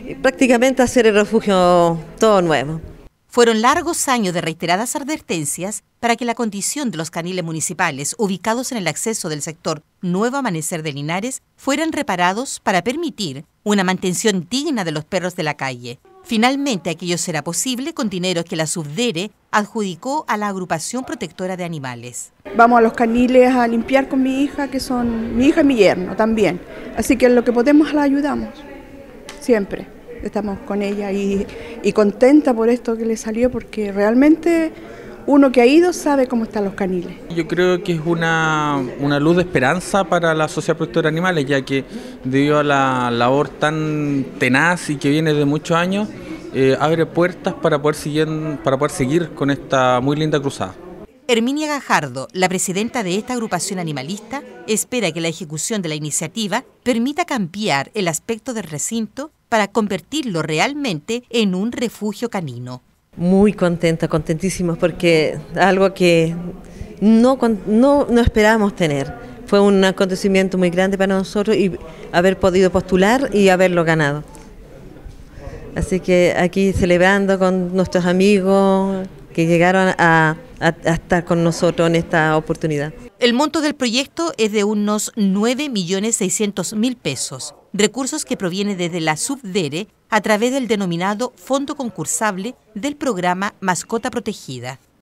Eh, prácticamente hacer el refugio todo nuevo. Fueron largos años de reiteradas advertencias para que la condición de los caniles municipales ubicados en el acceso del sector Nuevo Amanecer de Linares fueran reparados para permitir una mantención digna de los perros de la calle. Finalmente aquello será posible con dinero que la Subdere adjudicó a la Agrupación Protectora de Animales. Vamos a los caniles a limpiar con mi hija, que son mi hija y mi yerno también. Así que en lo que podemos la ayudamos siempre. Estamos con ella y, contenta por esto que le salió porque realmente uno que ha ido sabe cómo están los caniles. Yo creo que es una, luz de esperanza para la sociedad protectora de animales, ya que debido a la labor tan tenaz y que viene de muchos años, eh, abre puertas para poder, seguir, para poder seguir con esta muy linda cruzada. Herminia Gajardo, la presidenta de esta agrupación animalista, espera que la ejecución de la iniciativa permita cambiar el aspecto del recinto para convertirlo realmente en un refugio canino. Muy contenta, contentísimos porque algo que no, no esperábamos tener. Fue un acontecimiento muy grande para nosotros y haber podido postular y haberlo ganado. Así que aquí celebrando con nuestros amigos, que llegaron a, estar con nosotros en esta oportunidad. El monto del proyecto es de unos 9.600.000 pesos, recursos que provienen desde la Subdere a través del denominado Fondo Concursable del programa Mascota Protegida.